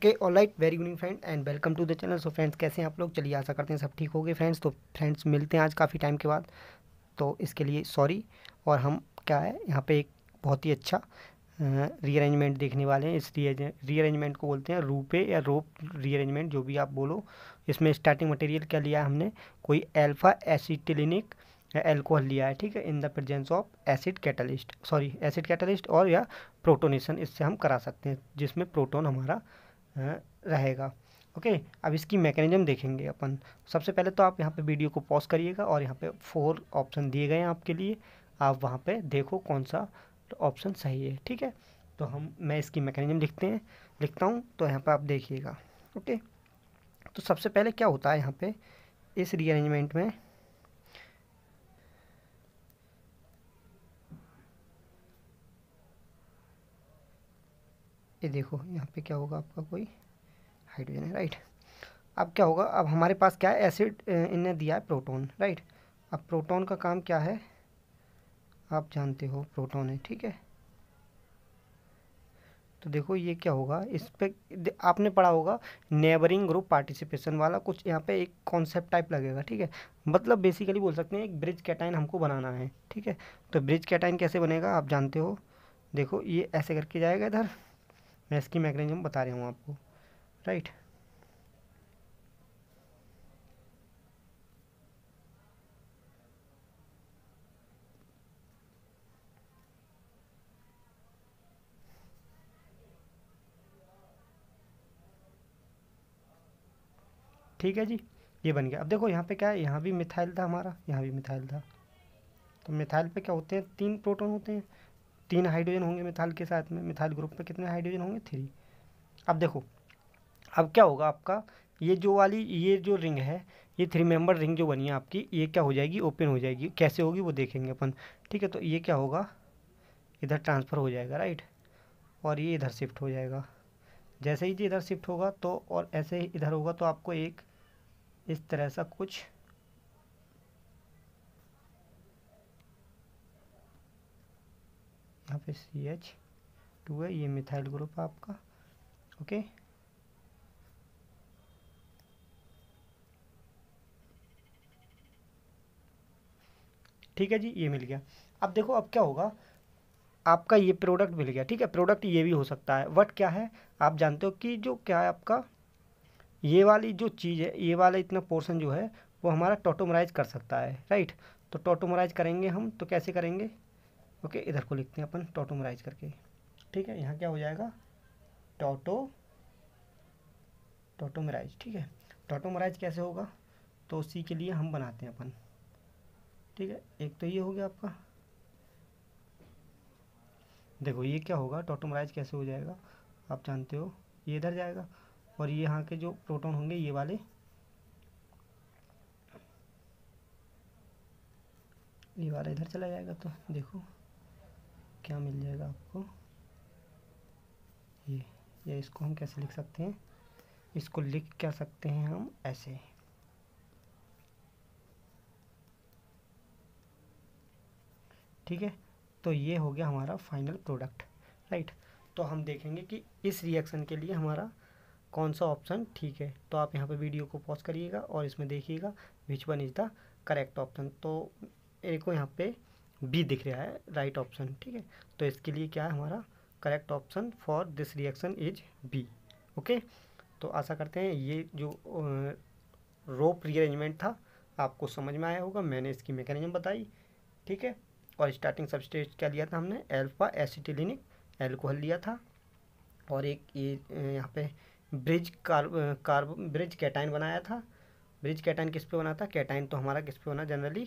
okay all right very good friend and welcome to the channel so friends कैसे हैं आप लोग चलिए आशा करते हैं सब ठीक हो गए फ्रेंड्स तो फ्रेंड्स मिलते हैं आज काफ़ी टाइम के बाद तो इसके लिए सॉरी और हम क्या है यहाँ पे एक बहुत ही अच्छा रीअरेंजमेंट देखने वाले हैं इस रीअरेंजमेंट को बोलते हैं रूपे या रोप रीअरेंजमेंट जो भी आप बोलो इसमें स्टार्टिंग मटेरियल क्या लिया है हमने कोई एल्फ़ा एसिटिलिनिक एल्कोहल लिया है ठीक है in the presence of acid catalyst sorry acid catalyst और या प्रोटोनेशन इससे हम करा सकते हैं जिसमें प्रोटोन हमारा रहेगा ओके अब इसकी मैकेनिज्म देखेंगे अपन सबसे पहले तो आप यहाँ पे वीडियो को पॉज करिएगा और यहाँ पे फोर ऑप्शन दिए गए हैं आपके लिए आप वहाँ पे देखो कौन सा ऑप्शन सही है ठीक है तो हम मैं इसकी मैकेनिज्म लिखते हैं लिखता हूँ तो यहाँ पर आप देखिएगा ओके तो सबसे पहले क्या होता है यहाँ पर इस रीअरेंजमेंट में ये देखो यहाँ पे क्या होगा आपका कोई हाइड्रोजन है राइट अब क्या होगा अब हमारे पास क्या है एसिड इनने दिया है प्रोटोन राइट अब प्रोटोन का काम क्या है आप जानते हो प्रोटोन है ठीक है तो देखो ये क्या होगा इस पर आपने पढ़ा होगा नेबरिंग ग्रुप पार्टिसिपेशन वाला कुछ यहाँ पे एक कॉन्सेप्ट टाइप लगेगा ठीक है मतलब बेसिकली बोल सकते हैं एक ब्रिज कैटाइन हमको बनाना है ठीक है तो ब्रिज कैटाइन कैसे बनेगा आप जानते हो देखो ये ऐसे करके जाएगा इधर मैं इसकी मैकेनिज्म बता रहा हूँ आपको राइट ठीक है जी ये बन गया अब देखो यहाँ पे क्या है यहाँ भी मिथाइल था हमारा यहाँ भी मिथाइल था तो मिथाइल पे क्या होते हैं तीन प्रोटॉन होते हैं तीन हाइड्रोजन होंगे मिथाइल के साथ में मिथाइल ग्रुप में कितने हाइड्रोजन होंगे थ्री अब देखो अब क्या होगा आपका ये जो वाली ये जो रिंग है ये थ्री मेंबर रिंग जो बनी है आपकी ये क्या हो जाएगी ओपन हो जाएगी कैसे होगी वो देखेंगे अपन ठीक है तो ये क्या होगा इधर ट्रांसफ़र हो जाएगा राइट और ये इधर शिफ्ट हो जाएगा जैसे ही ये इधर शिफ्ट होगा तो और ऐसे ही इधर होगा तो आपको एक इस तरह सा कुछ यहाँ पे सी एच टू है ये मिथाइल ग्रुप है आपका ओके ठीक है जी ये मिल गया अब देखो अब क्या होगा आपका ये प्रोडक्ट मिल गया ठीक है प्रोडक्ट ये भी हो सकता है वट क्या है आप जानते हो कि जो क्या है आपका ये वाली जो चीज़ है ये वाला इतना पोर्शन जो है वो हमारा टोटोमराइज कर सकता है राइट तो टोटोमराइज करेंगे हम तो कैसे करेंगे ओके इधर को लिखते हैं अपन टोटोमराइज करके ठीक है यहाँ क्या हो जाएगा टोटो टोटोमराइज ठीक है टोटोमराइज कैसे होगा तो उसी के लिए हम बनाते हैं अपन ठीक है एक तो ये हो गया आपका देखो ये क्या होगा टोटोमराइज कैसे हो जाएगा आप जानते हो ये इधर जाएगा और ये यहाँ के जो प्रोटोन होंगे ये वाले ये वाला इधर चला जाएगा तो देखो क्या मिल जाएगा आपको ये या इसको हम कैसे लिख सकते हैं इसको लिख क्या सकते हैं हम ऐसे ठीक है तो ये हो गया हमारा फाइनल प्रोडक्ट राइट तो हम देखेंगे कि इस रिएक्शन के लिए हमारा कौन सा ऑप्शन ठीक है तो आप यहाँ पे वीडियो को पॉज करिएगा और इसमें देखिएगा which one is the correct option तो एक को यहाँ पे बी दिख रहा है राइट ऑप्शन ठीक है तो इसके लिए क्या है हमारा correct option for this reaction is B okay तो आशा करते हैं ये जो रोप रीअरेंजमेंट था आपको समझ में आया होगा मैंने इसकी मैकेनिज्म बताई ठीक है और स्टार्टिंग सबस्टेट क्या लिया था हमने एल्फा एसिटिलिनिक एल्कोहल लिया था और एक ये यहाँ पे bridge carb carb bridge cation बनाया था ब्रिज कैटाइन किस पे बना था कैटाइन तो हमारा किस पे बना जनरली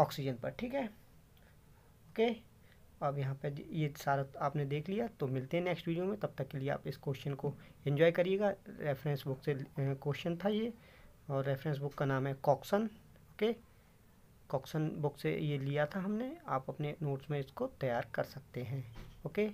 ऑक्सीजन पर ठीक है ओके अब यहाँ पे ये सारा आपने देख लिया तो मिलते हैं नेक्स्ट वीडियो में तब तक के लिए आप इस क्वेश्चन को एंजॉय करिएगा रेफरेंस बुक से क्वेश्चन था ये और रेफरेंस बुक का नाम है कॉक्सन ओके कॉक्सन बुक से ये लिया था हमने आप अपने नोट्स में इसको तैयार कर सकते हैं ओके